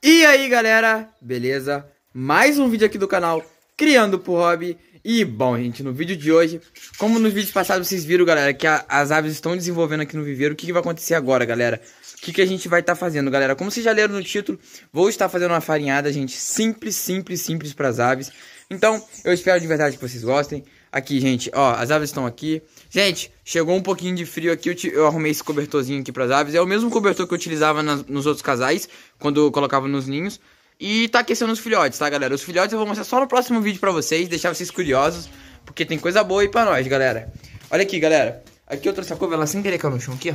E aí galera, beleza? Mais um vídeo aqui do canal Criando por Hobby E bom gente, no vídeo de hoje, como nos vídeos passados vocês viram galera Que a, as aves estão desenvolvendo aqui no viveiro O que, que vai acontecer agora galera? O que, que a gente vai estar tá fazendo galera? Como vocês já leram no título, vou estar fazendo uma farinhada gente Simples, simples, simples para as aves Então, eu espero de verdade que vocês gostem Aqui, gente, ó, as aves estão aqui. Gente, chegou um pouquinho de frio aqui, eu, te, eu arrumei esse cobertorzinho aqui pras aves. É o mesmo cobertor que eu utilizava nos outros casais, quando eu colocava nos ninhos. E tá aquecendo os filhotes, tá, galera? Os filhotes eu vou mostrar só no próximo vídeo pra vocês, deixar vocês curiosos, porque tem coisa boa aí pra nós, galera. Olha aqui, galera. Aqui eu trouxe a couve, ela sem querer caiu no chão aqui, ó.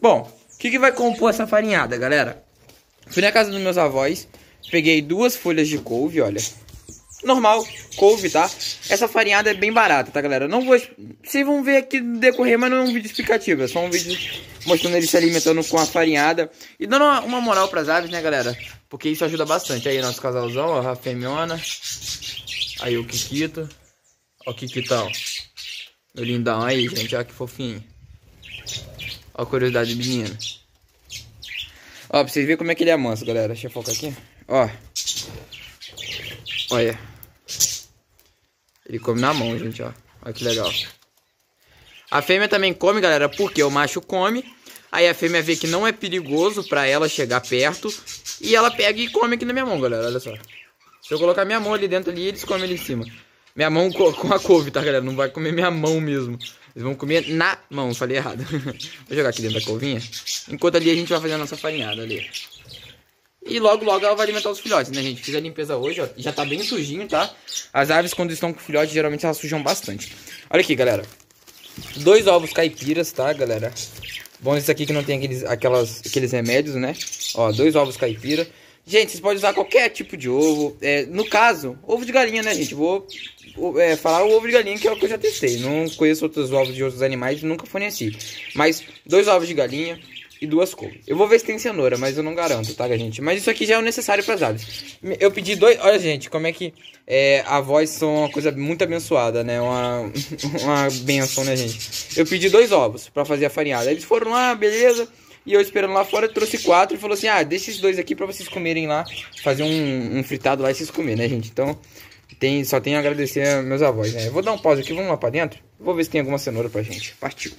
Bom, o que, que vai compor essa farinhada, galera? Fui na casa dos meus avós, peguei duas folhas de couve, olha normal, couve, tá? Essa farinhada é bem barata, tá, galera? Não vou... Vocês vão ver aqui decorrer, mas não é um vídeo explicativo. É só um vídeo mostrando eles se alimentando com a farinhada. E dando uma, uma moral pras aves, né, galera? Porque isso ajuda bastante. Aí, nosso casalzão, ó, a fêmeona. Aí, o Kikito. Ó, o Kikitão. O lindão aí, gente. Ó, que fofinho. Ó a curiosidade do menino. Ó, pra vocês verem como é que ele é manso, galera. Deixa eu focar aqui. Ó. Olha. Ele come na mão, gente, ó. Olha que legal. A fêmea também come, galera, porque o macho come. Aí a fêmea vê que não é perigoso pra ela chegar perto. E ela pega e come aqui na minha mão, galera. Olha só. Se eu colocar minha mão ali dentro ali, eles comem ali em cima. Minha mão com a couve, tá, galera? Não vai comer minha mão mesmo. Eles vão comer na mão, falei errado. Vou jogar aqui dentro da couvinha. Enquanto ali a gente vai fazer a nossa farinhada ali. E logo, logo ela vai alimentar os filhotes, né, gente? Fiz a limpeza hoje, ó. Já tá bem sujinho, tá? As aves, quando estão com filhote, geralmente elas sujam bastante. Olha aqui, galera. Dois ovos caipiras, tá, galera? Bom, esse aqui que não tem aqueles, aquelas, aqueles remédios, né? Ó, dois ovos caipira. Gente, vocês podem usar qualquer tipo de ovo. É, no caso, ovo de galinha, né, gente? Vou é, falar o ovo de galinha, que é o que eu já testei. Não conheço outros ovos de outros animais, nunca forneci. Mas, dois ovos de galinha, e duas couves. Eu vou ver se tem cenoura, mas eu não garanto, tá, gente? Mas isso aqui já é o necessário para as aves. Eu pedi dois... Olha, gente, como é que é, voz são uma coisa muito abençoada, né? Uma, uma benção, né, gente? Eu pedi dois ovos para fazer a farinhada. Eles foram lá, beleza... E eu esperando lá fora, trouxe quatro e falou assim: Ah, deixa esses dois aqui pra vocês comerem lá. Fazer um, um fritado lá e vocês comerem, né, gente? Então, tem, só tenho a agradecer meus avós, né? Eu vou dar um pause aqui, vamos lá pra dentro. Vou ver se tem alguma cenoura pra gente. Partiu.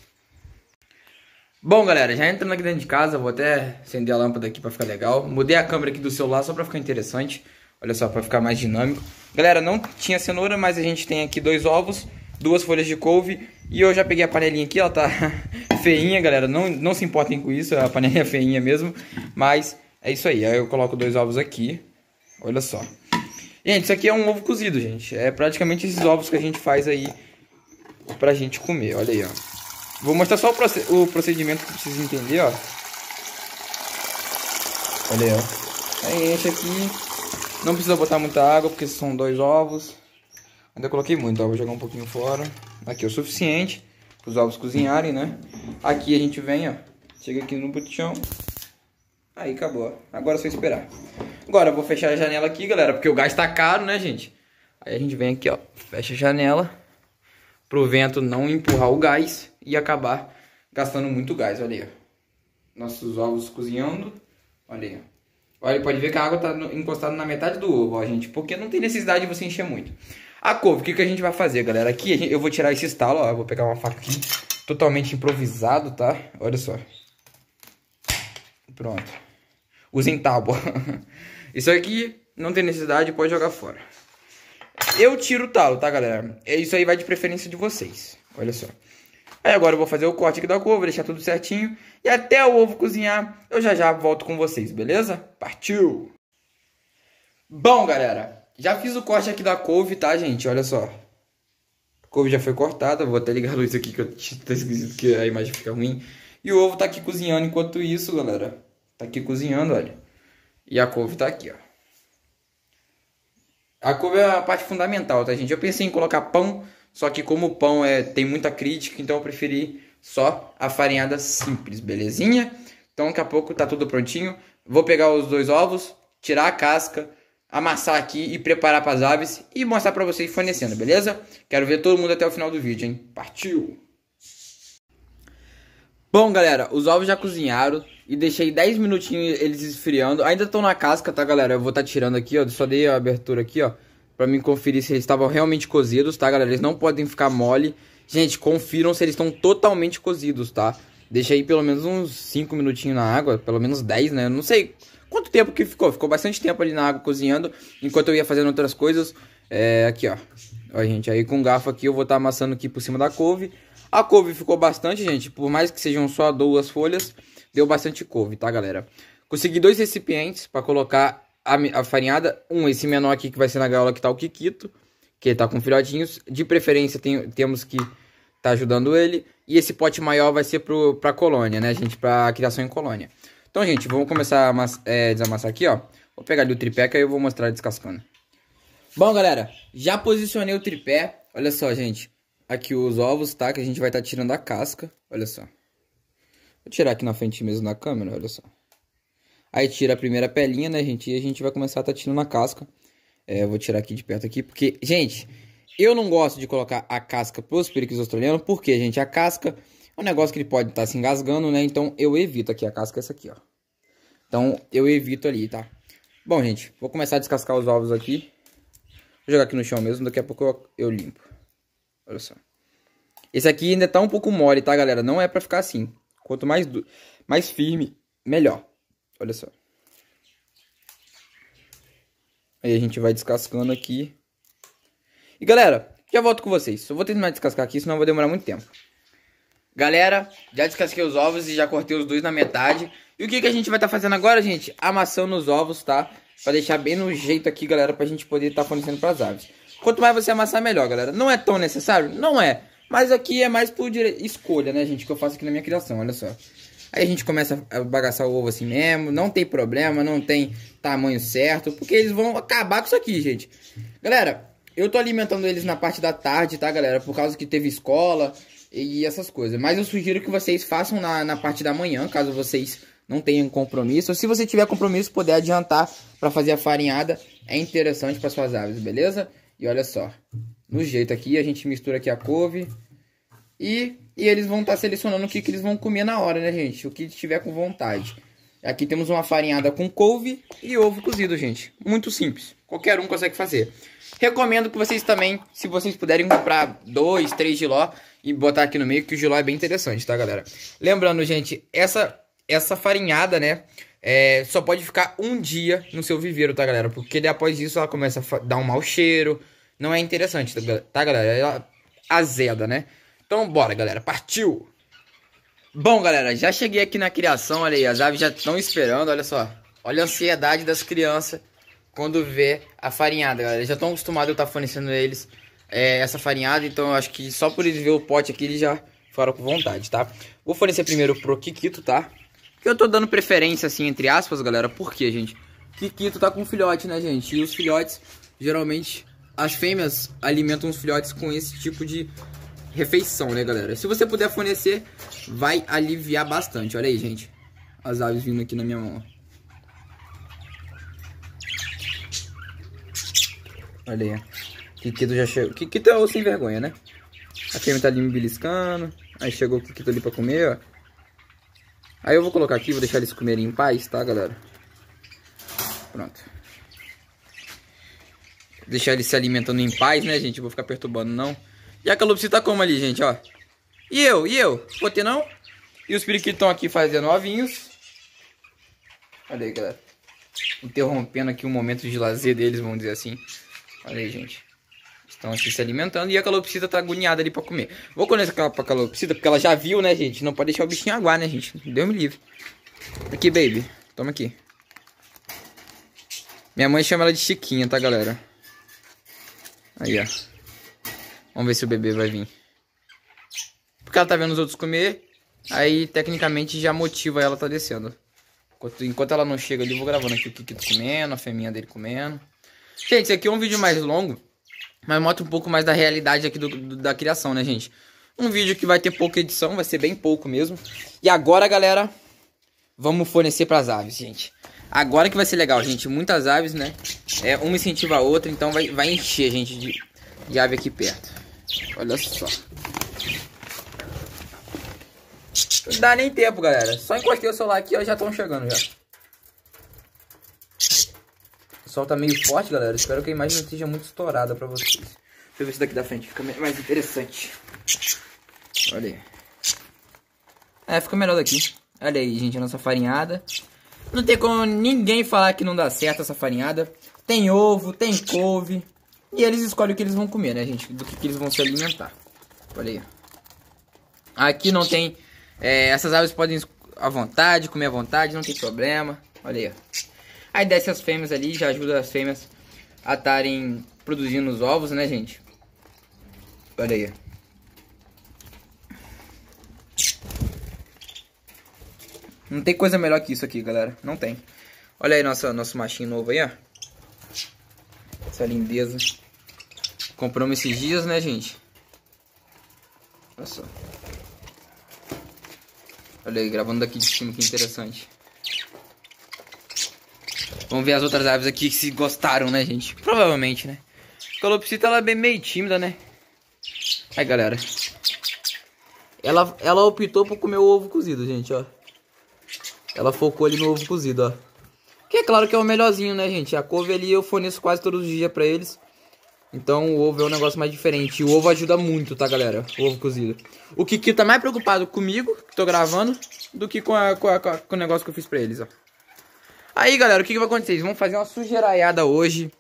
Bom, galera, já entrando aqui dentro de casa, vou até acender a lâmpada aqui pra ficar legal. Mudei a câmera aqui do celular só pra ficar interessante. Olha só, pra ficar mais dinâmico. Galera, não tinha cenoura, mas a gente tem aqui dois ovos, duas folhas de couve. E eu já peguei a panelinha aqui, ela tá feinha, galera. Não, não se importem com isso, a panelinha é feinha mesmo. Mas é isso aí. Aí eu coloco dois ovos aqui. Olha só. Gente, isso aqui é um ovo cozido, gente. É praticamente esses ovos que a gente faz aí pra gente comer. Olha aí, ó. Vou mostrar só o, procedimento para vocês entenderem, ó. Olha aí, ó. Aí enche aqui. Não precisa botar muita água, porque são dois ovos. Ainda coloquei muito, ó. Vou jogar um pouquinho fora. Aqui é o suficiente para os ovos cozinharem, né? Aqui a gente vem, ó. Chega aqui no botijão. Aí acabou. Agora é só esperar. Agora eu vou fechar a janela aqui, galera, porque o gás tá caro, né, gente? Aí a gente vem aqui, ó. Fecha a janela para o vento não empurrar o gás e acabar gastando muito gás. Olha aí, ó. nossos ovos cozinhando. Olha aí. Olha, pode ver que a água está encostada na metade do ovo, ó, gente, porque não tem necessidade de você encher muito. A couve, o que, que a gente vai fazer, galera? Aqui eu vou tirar esse estalo, ó, vou pegar uma faca aqui, totalmente improvisado, tá? Olha só. Pronto. Usem tábua. Isso aqui não tem necessidade, pode jogar fora. Eu tiro o talo, tá, galera? É, isso aí vai de preferência de vocês. Olha só. Aí agora eu vou fazer o corte aqui da couve, deixar tudo certinho. E até o ovo cozinhar, eu já já volto com vocês, beleza? Partiu! Bom, galera, já fiz o corte aqui da couve, tá, gente? Olha só. A couve já foi cortada, vou até ligar a luz aqui que eu tá esquisito que a imagem fica ruim. E o ovo tá aqui cozinhando enquanto isso, galera. Tá aqui cozinhando, olha. E a couve tá aqui, ó. A couve é a parte fundamental, tá, gente? Eu pensei em colocar pão, só que como o pão é, tem muita crítica, então eu preferi só a farinhada simples, belezinha? Então daqui a pouco tá tudo prontinho. Vou pegar os dois ovos, tirar a casca, amassar aqui e preparar para as aves e mostrar para vocês fornecendo, beleza? Quero ver todo mundo até o final do vídeo, hein? Partiu! Bom, galera, os ovos já cozinharam e deixei 10 minutinhos eles esfriando. Ainda estão na casca, tá, galera? Eu vou estar tá tirando aqui, ó. Só dei a abertura aqui, ó. Pra mim conferir se eles estavam realmente cozidos, tá, galera? Eles não podem ficar mole. Gente, confiram se eles estão totalmente cozidos, tá? Deixei pelo menos uns 5 minutinhos na água. Pelo menos 10, né? Eu não sei quanto tempo que ficou. Ficou bastante tempo ali na água cozinhando. Enquanto eu ia fazendo outras coisas. É, aqui, ó. Ó, gente, aí com garfo aqui eu vou estar tá amassando aqui por cima da couve. A couve ficou bastante, gente. Por mais que sejam só duas folhas, deu bastante couve, tá, galera? Consegui dois recipientes para colocar a, a, farinhada. Um, esse menor aqui que vai ser na gaiola que tá o Kikito, que tá com filhotinhos. De preferência, tem, temos que tá ajudando ele. E esse pote maior vai ser pro, pra colônia, né, gente? Pra criação em colônia. Então, gente, vamos começar a é, desamassar aqui, ó. Vou pegar ali o tripé que aí eu vou mostrar descascando. Bom, galera, já posicionei o tripé. Olha só, gente aqui os ovos, tá? Que a gente vai estar tá tirando a casca. Olha só. Vou tirar aqui na frente mesmo da câmera, olha só. Aí tira a primeira pelinha, né, gente? E a gente vai começar a tá tirando a casca. É, eu vou tirar aqui de perto aqui, porque... Gente, eu não gosto de colocar a casca pros periquitos australianos, porque, gente, a casca é um negócio que ele pode estar tá se engasgando, né? Então, eu evito aqui. A casca é essa aqui, ó. Então, eu evito ali, tá? Bom, gente, vou começar a descascar os ovos aqui. Vou jogar aqui no chão mesmo, daqui a pouco eu, eu limpo. Olha só. Esse aqui ainda tá um pouco mole, tá, galera? Não é pra ficar assim. Quanto mais, mais firme, melhor. Olha só. Aí a gente vai descascando aqui. E, galera, já volto com vocês. Só vou terminar de descascar aqui, senão vai demorar muito tempo. Galera, já descasquei os ovos e já cortei os dois na metade. E o que, que a gente vai estar tá fazendo agora, gente? Amassando os ovos, tá? Pra deixar bem no jeito aqui, galera, pra gente poder estar tá fornecendo pras aves. Quanto mais você amassar, melhor, galera. Não é tão necessário? Não é. Mas aqui é mais por dire... escolha, né, gente? Que eu faço aqui na minha criação, olha só. Aí a gente começa a bagaçar o ovo assim mesmo. Não tem problema, não tem tamanho certo. Porque eles vão acabar com isso aqui, gente. Galera, eu tô alimentando eles na parte da tarde, tá, galera? Por causa que teve escola e essas coisas. Mas eu sugiro que vocês façam na, na parte da manhã, caso vocês não tenham compromisso. Ou se você tiver compromisso, puder adiantar para fazer a farinhada. É interessante para suas aves, beleza? E olha só, no jeito aqui, a gente mistura aqui a couve. E, e eles vão estar tá selecionando o que, que eles vão comer na hora, né, gente? O que tiver com vontade. Aqui temos uma farinhada com couve e ovo cozido, gente. Muito simples. Qualquer um consegue fazer. Recomendo que vocês também, se vocês puderem comprar dois, três giló e botar aqui no meio, que o giló é bem interessante, tá, galera? Lembrando, gente, essa, essa farinhada, né? é, só pode ficar um dia no seu viveiro, tá, galera? Porque depois disso ela começa a dar um mau cheiro. Não é interessante, tá, tá, galera? Ela azeda, né? Então, bora, galera. Partiu! Bom, galera, já cheguei aqui na criação. Olha aí, as aves já estão esperando. Olha só. Olha a ansiedade das crianças quando vê a farinhada, galera. Eles já estão acostumados eu estar tá fornecendo eles é, essa farinhada. Então, eu acho que só por eles ver o pote aqui, eles já foram com vontade, tá? Vou fornecer primeiro pro Kikito, tá? Que eu tô dando preferência, assim, entre aspas, galera. porque gente? Kikito tá com filhote, né, gente? E os filhotes, geralmente, as fêmeas alimentam os filhotes com esse tipo de refeição, né, galera? Se você puder fornecer, vai aliviar bastante. Olha aí, gente. As aves vindo aqui na minha mão. Olha aí. Kikito já chegou. Kikito é o sem vergonha, né? A fêmea tá ali me beliscando. Aí chegou o Kikito ali pra comer, ó. Aí eu vou colocar aqui, vou deixar eles comerem em paz, tá, galera? Pronto. Vou deixar eles se alimentando em paz, né, gente? Vou ficar perturbando, não. E a calopsita tá como ali, gente, ó. E eu, e eu? Botei não? E os periquitos estão aqui fazendo ovinhos. Olha aí, galera. Interrompendo aqui um momento de lazer deles, vamos dizer assim. Olha aí, gente. Estão aqui se alimentando e a calopsita tá agoniada ali pra comer. Vou conectar pra calopsita porque ela já viu, né, gente? Não pode deixar o bichinho aguar, né, gente? Deus me livre. Aqui, baby. Toma aqui. Minha mãe chama ela de Chiquinha, tá, galera? Aí, ó. Vamos ver se o bebê vai vir. Porque ela tá vendo os outros comer. Aí, tecnicamente, já motiva ela tá descendo. Enquanto, enquanto ela não chega ali, vou gravando aqui o Kiki tá comendo, a fêmea dele comendo. Gente, esse aqui é um vídeo mais longo. Mas mostra um pouco mais da realidade aqui do, do, da criação, né, gente? Um vídeo que vai ter pouca edição, vai ser bem pouco mesmo. E agora, galera, vamos fornecer para as aves, gente. Agora que vai ser legal, gente. Muitas aves, né? É, uma incentiva a outra, então vai, vai encher, gente, de, de ave aqui perto. Olha só. Não dá nem tempo, galera. Só encostei o celular aqui, ó, já estão chegando já sol tá meio forte, galera. Espero que a imagem não esteja muito estourada pra vocês. Deixa eu ver isso daqui da frente. Fica mais interessante. Olha aí. É, fica melhor daqui. Olha aí, gente, a nossa farinhada. Não tem como ninguém falar que não dá certo essa farinhada. Tem ovo, tem couve. E eles escolhem o que eles vão comer, né, gente? Do que, que eles vão se alimentar. Olha aí. Aqui não tem... É, essas aves podem à vontade, comer à vontade, não tem problema. Olha aí. Aí desce as fêmeas ali, já ajuda as fêmeas a estarem produzindo os ovos, né, gente? Olha aí. Não tem coisa melhor que isso aqui, galera. Não tem. Olha aí nossa, nosso machinho novo aí, ó. Essa lindeza. Compramos esses dias, né, gente? Olha só. Olha aí, gravando daqui de cima, que interessante. Vamos ver as outras aves aqui que se gostaram, né, gente? Provavelmente, né? A calopsita, ela é bem meio tímida, né? Aí, galera. Ela, ela optou por comer o ovo cozido, gente, ó. Ela focou ali no ovo cozido, ó. Que é claro que é o melhorzinho, né, gente? A couve ali eu forneço quase todos os dias pra eles. Então o ovo é um negócio mais diferente. E o ovo ajuda muito, tá, galera? O ovo cozido. O Kiki tá mais preocupado comigo, que tô gravando, do que com, a, com, a, com o negócio que eu fiz pra eles, ó. Aí, galera, o que, que vai acontecer? Vamos fazer uma sujeiraiada hoje.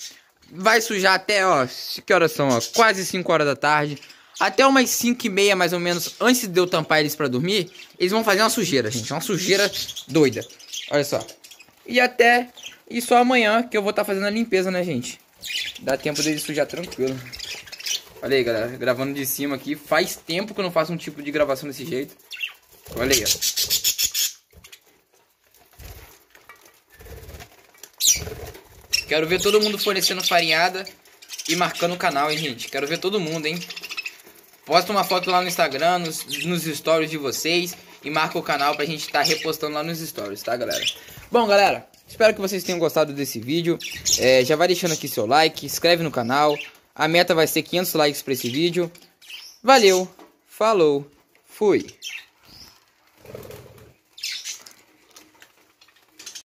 Vai sujar até, ó, que horas são, ó? Quase 5 horas da tarde. Até umas 5 e meia, mais ou menos, antes de eu tampar eles pra dormir, eles vão fazer uma sujeira, gente. Uma sujeira doida. Olha só. E até... E só amanhã que eu vou estar tá fazendo a limpeza, né, gente? Dá tempo deles sujar tranquilo. Olha aí, galera. Gravando de cima aqui. Faz tempo que eu não faço um tipo de gravação desse jeito. Olha aí, ó. Quero ver todo mundo fornecendo farinhada e marcando o canal, hein, gente? Quero ver todo mundo, hein? Posta uma foto lá no Instagram, nos, nos stories de vocês e marca o canal pra gente estar tá repostando lá nos stories, tá, galera? Bom, galera, espero que vocês tenham gostado desse vídeo. É, já vai deixando aqui seu like, inscreve no canal. A meta vai ser 500 likes pra esse vídeo. Valeu, falou, fui!